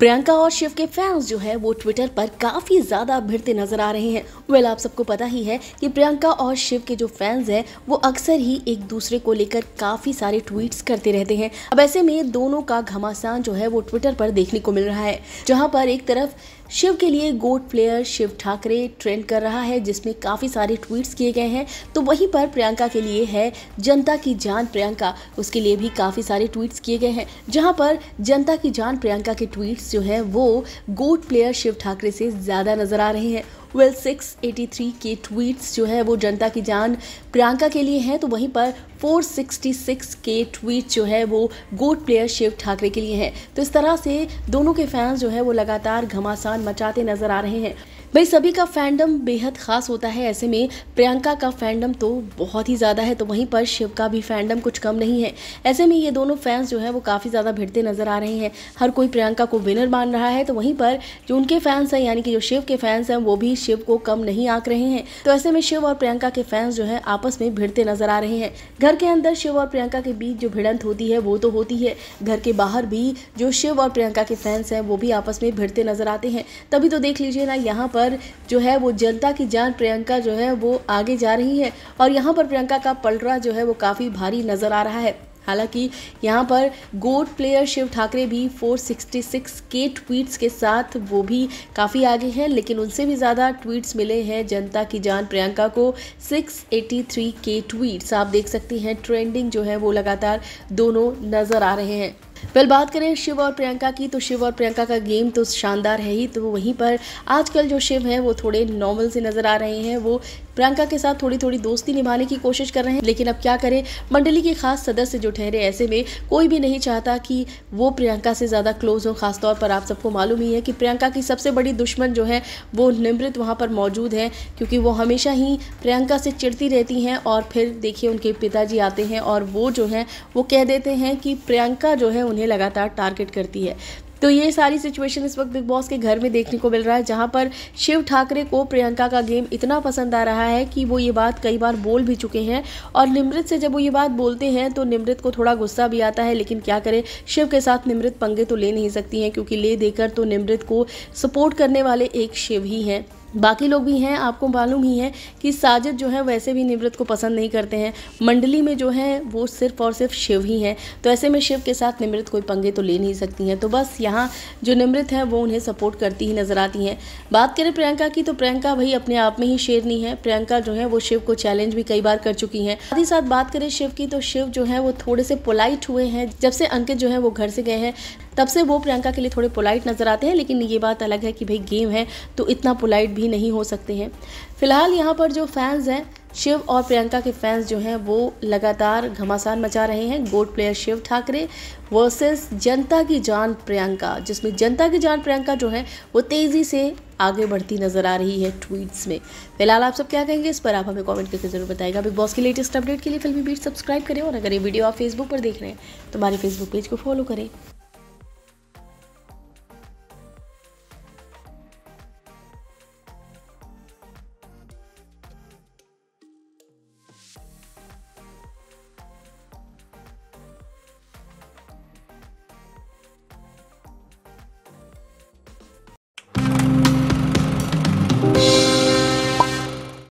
प्रियंका और शिव के फैंस जो है वो ट्विटर पर काफ़ी ज़्यादा भिड़ते नजर आ रहे हैं वेल आप सबको पता ही है कि प्रियंका और शिव के जो फैंस हैं वो अक्सर ही एक दूसरे को लेकर काफ़ी सारे ट्वीट्स करते रहते हैं अब ऐसे में दोनों का घमासान जो है वो ट्विटर पर देखने को मिल रहा है जहाँ पर एक तरफ शिव के लिए goat player Shiv Thackeray trend कर रहा है जिसमें काफ़ी सारे ट्वीट्स किए गए हैं तो वहीं पर प्रियंका के लिए है जनता की जान प्रियंका उसके लिए भी काफ़ी सारे ट्वीट्स किए गए हैं जहां पर जनता की जान प्रियंका के ट्वीट्स रन्स जो है वो गोट प्लेयर शिव ठाकरे से ज़्यादा नज़र आ रहे हैं वेल सिक्स एटी थ्री के ट्वीट्स जो है वो जनता की जान प्रियंका के लिए हैं तो वहीं पर 466 के ट्वीट जो है वो गोट प्लेयर शिव ठाकरे के लिए हैं तो इस तरह से दोनों के फैंस जो है वो लगातार घमासान मचाते नज़र आ रहे हैं भाई सभी का फैंडम बेहद ख़ास होता है ऐसे में प्रियंका का फैंडम तो बहुत ही ज़्यादा है तो वहीं पर शिव का भी फैंडम कुछ कम नहीं है ऐसे में ये दोनों फैंस जो हैं वो काफ़ी ज़्यादा भिड़ते नज़र आ रहे हैं हर कोई प्रियंका को विनर मान रहा है तो वहीं पर जो उनके फैंस हैं यानी कि जो शिव के फैंस हैं वो भी शिव को कम नहीं आंक रहे हैं तो ऐसे में शिव और प्रियंका के फैंस जो है आपस में भिड़ते नज़र आ रहे हैं घर के अंदर शिव और प्रियंका के बीच जो भिड़ंत होती है वो तो होती है घर के बाहर भी जो शिव और प्रियंका के फैंस हैं वो भी आपस में भिड़ते नज़र आते हैं तभी तो देख लीजिए ना यहाँ पर पर जो है वो जनता की जान प्रियंका जो है वो आगे जा रही है और यहाँ पर प्रियंका का पलड़ा जो है वो काफ़ी भारी नज़र आ रहा है हालांकि यहाँ पर गोड प्लेयर शिव ठाकरे भी 466 के ट्वीट्स के साथ वो भी काफ़ी आगे हैं लेकिन उनसे भी ज़्यादा ट्वीट्स मिले हैं जनता की जान प्रियंका को 683 के ट्वीट्स आप देख सकती हैं ट्रेंडिंग जो है वो लगातार दोनों नज़र आ रहे हैं वेल बात करें शिव और प्रियंका की तो शिव और प्रियंका का गेम तो शानदार है ही तो वहीं पर आजकल जो शिव हैं वो थोड़े नॉर्मल से नज़र आ रहे हैं वो प्रियंका के साथ थोड़ी थोड़ी दोस्ती निभाने की कोशिश कर रहे हैं लेकिन अब क्या करें मंडली के खास सदस्य जो ठहरे ऐसे में कोई भी नहीं चाहता कि वो प्रियंका से ज़्यादा क्लोज हो खासतौर पर आप सबको मालूम ही है कि प्रियंका की सबसे बड़ी दुश्मन जो है वो निमृत वहाँ पर मौजूद है क्योंकि वो हमेशा ही प्रियंका से चिड़ती रहती हैं और फिर देखिए उनके पिताजी आते हैं और वो जो हैं वो कह देते हैं कि प्रियंका जो है उन्हें लगातार टारगेट करती है तो ये सारी सिचुएशन इस वक्त बिग बॉस के घर में देखने को मिल रहा है जहाँ पर शिव ठाकरे को प्रियंका का गेम इतना पसंद आ रहा है कि वो ये बात कई बार बोल भी चुके हैं और निमृत से जब वो ये बात बोलते हैं तो निमृत को थोड़ा गुस्सा भी आता है लेकिन क्या करें शिव के साथ निमृत पंगे तो ले नहीं सकती हैं क्योंकि ले देकर तो निमृत को सपोर्ट करने वाले एक शिव ही हैं बाकी लोग भी हैं आपको मालूम ही है कि साजिद जो है वैसे भी निवृत्त को पसंद नहीं करते हैं मंडली में जो है वो सिर्फ और सिर्फ शिव ही हैं तो ऐसे में शिव के साथ निमृत कोई पंगे तो ले नहीं सकती हैं तो बस यहाँ जो निमृत है वो उन्हें सपोर्ट करती ही नज़र आती हैं बात करें प्रियंका की तो प्रियंका भाई अपने आप में ही शेरनी है प्रियंका जो है वो शिव को चैलेंज भी कई बार कर चुकी हैं साथ ही साथ बात करें शिव की तो शिव जो है वो थोड़े से पोलाइट हुए हैं जब से अंकित जो है वो घर से गए हैं तब से वो प्रियंका के लिए थोड़े पोलाइट नज़र आते हैं लेकिन ये बात अलग है कि भाई गेम है तो इतना पोलाइट भी नहीं हो सकते हैं फिलहाल यहाँ पर जो फैंस हैं शिव और प्रियंका के फैंस जो हैं वो लगातार घमासान मचा रहे हैं goat player Shiv Thackeray versus जनता की जान प्रियंका जिसमें जनता की जान प्रियंका जो है वो तेज़ी से आगे बढ़ती नज़र आ रही है ट्वीट्स में फिलहाल आप सब क्या कहेंगे इस पर आप हमें कमेंट करके ज़रूर बताएगा बिग बॉस की लेटेस्ट अपडेट के लिए फिल्मी बीट सब्सक्राइब करें और अगर ये वीडियो आप फेसबुक पर देख रहे हैं तो हमारे फेसबुक पेज को फॉलो करें